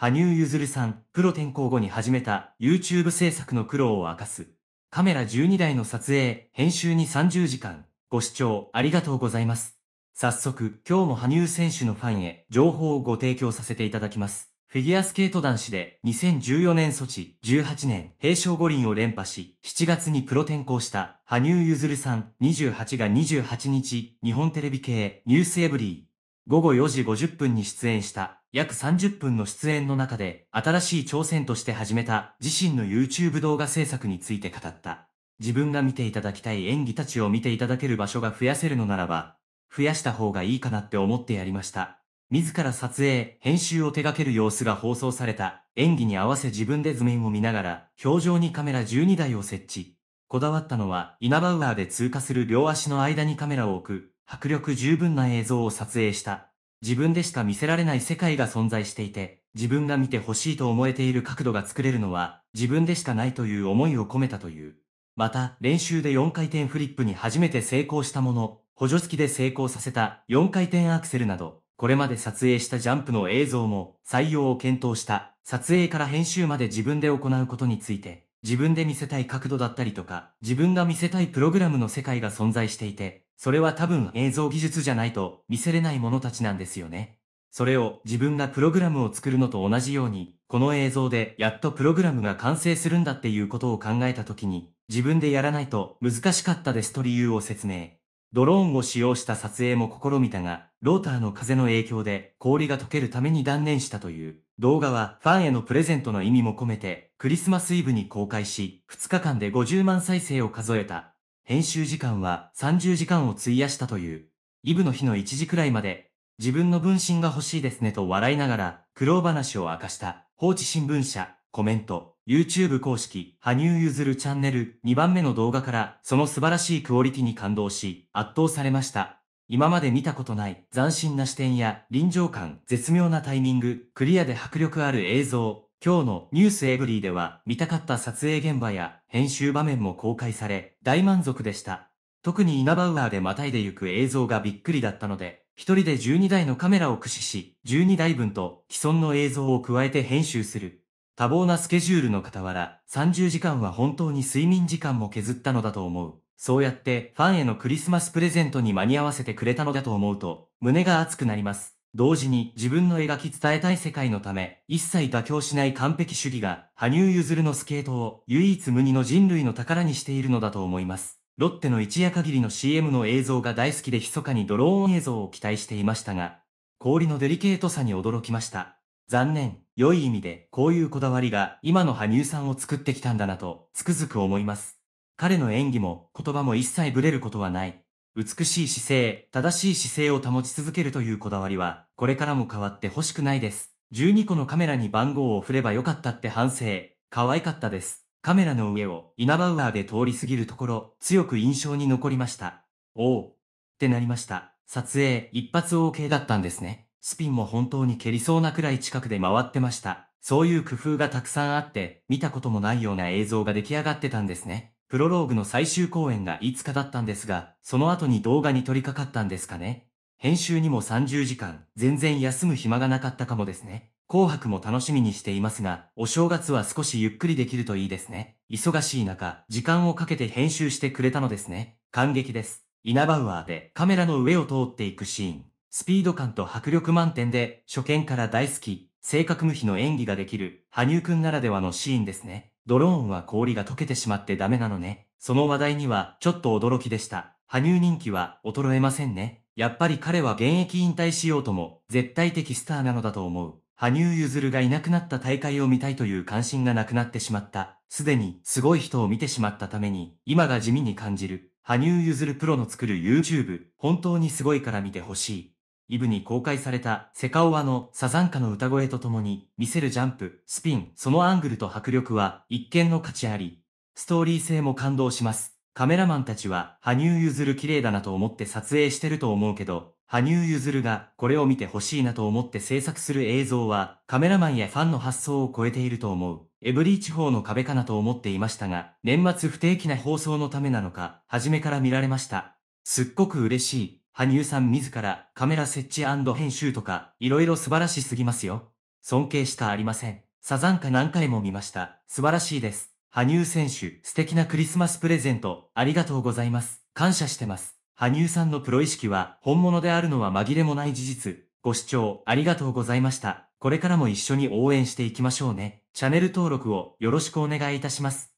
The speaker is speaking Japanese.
羽生結弦さん、プロ転向後に始めた YouTube 制作の苦労を明かす。カメラ12台の撮影、編集に30時間。ご視聴ありがとうございます。早速、今日も羽生選手のファンへ情報をご提供させていただきます。フィギュアスケート男子で2014年ソチ、18年平昌五輪を連覇し、7月にプロ転向した羽生結弦さん28が28日、日本テレビ系ニュースエブリー午後4時50分に出演した約30分の出演の中で新しい挑戦として始めた自身の YouTube 動画制作について語った。自分が見ていただきたい演技たちを見ていただける場所が増やせるのならば、増やした方がいいかなって思ってやりました。自ら撮影、編集を手掛ける様子が放送された演技に合わせ自分で図面を見ながら表情にカメラ12台を設置。こだわったのはイナバウアーで通過する両足の間にカメラを置く迫力十分な映像を撮影した。自分でしか見せられない世界が存在していて、自分が見てほしいと思えている角度が作れるのは、自分でしかないという思いを込めたという。また、練習で4回転フリップに初めて成功したもの、補助付きで成功させた4回転アクセルなど、これまで撮影したジャンプの映像も採用を検討した、撮影から編集まで自分で行うことについて、自分で見せたい角度だったりとか、自分が見せたいプログラムの世界が存在していて、それは多分映像技術じゃないと見せれない者たちなんですよね。それを自分がプログラムを作るのと同じように、この映像でやっとプログラムが完成するんだっていうことを考えた時に、自分でやらないと難しかったですと理由を説明。ドローンを使用した撮影も試みたが、ローターの風の影響で氷が溶けるために断念したという。動画はファンへのプレゼントの意味も込めて、クリスマスイブに公開し、2日間で50万再生を数えた。編集時間は30時間を費やしたという。イブの日の1時くらいまで、自分の分身が欲しいですねと笑いながら、苦労話を明かした、放置新聞社、コメント、YouTube 公式、羽生結弦チャンネル2番目の動画から、その素晴らしいクオリティに感動し、圧倒されました。今まで見たことない斬新な視点や臨場感、絶妙なタイミング、クリアで迫力ある映像、今日のニュースエブリーでは見たかった撮影現場や編集場面も公開され大満足でした。特にイナバウアーでまたいでゆく映像がびっくりだったので、一人で12台のカメラを駆使し、12台分と既存の映像を加えて編集する。多忙なスケジュールの傍ら、30時間は本当に睡眠時間も削ったのだと思う。そうやってファンへのクリスマスプレゼントに間に合わせてくれたのだと思うと、胸が熱くなります。同時に自分の描き伝えたい世界のため、一切妥協しない完璧主義が、羽生結弦のスケートを唯一無二の人類の宝にしているのだと思います。ロッテの一夜限りの CM の映像が大好きで密かにドローン映像を期待していましたが、氷のデリケートさに驚きました。残念、良い意味で、こういうこだわりが今の羽生さんを作ってきたんだなと、つくづく思います。彼の演技も言葉も一切ブレることはない。美しい姿勢、正しい姿勢を保ち続けるというこだわりは、これからも変わって欲しくないです。12個のカメラに番号を振ればよかったって反省。可愛かったです。カメラの上をイナバウアーで通り過ぎるところ、強く印象に残りました。おおってなりました。撮影、一発 OK だったんですね。スピンも本当に蹴りそうなくらい近くで回ってました。そういう工夫がたくさんあって、見たこともないような映像が出来上がってたんですね。プロローグの最終公演が5日だったんですが、その後に動画に取り掛かったんですかね。編集にも30時間、全然休む暇がなかったかもですね。紅白も楽しみにしていますが、お正月は少しゆっくりできるといいですね。忙しい中、時間をかけて編集してくれたのですね。感激です。イナバウアーでカメラの上を通っていくシーン。スピード感と迫力満点で、初見から大好き、性格無比の演技ができる、羽生くんならではのシーンですね。ドローンは氷が溶けてしまってダメなのね。その話題にはちょっと驚きでした。羽生人気は衰えませんね。やっぱり彼は現役引退しようとも絶対的スターなのだと思う。羽生結弦がいなくなった大会を見たいという関心がなくなってしまった。すでにすごい人を見てしまったために今が地味に感じる。羽生結弦プロの作る YouTube、本当にすごいから見てほしい。イブに公開されたセカオワのサザンカの歌声とともに見せるジャンプ、スピン、そのアングルと迫力は一見の価値あり、ストーリー性も感動します。カメラマンたちは羽生結弦綺麗だなと思って撮影してると思うけど、羽生結弦がこれを見てほしいなと思って制作する映像はカメラマンやファンの発想を超えていると思う。エブリー地方の壁かなと思っていましたが、年末不定期な放送のためなのか、初めから見られました。すっごく嬉しい。羽生さん自らカメラ設置編集とか、色々素晴らしすぎますよ。尊敬しかありません。サザンカ何回も見ました。素晴らしいです。羽生選手、素敵なクリスマスプレゼント、ありがとうございます。感謝してます。羽生さんのプロ意識は、本物であるのは紛れもない事実。ご視聴ありがとうございました。これからも一緒に応援していきましょうね。チャンネル登録をよろしくお願いいたします。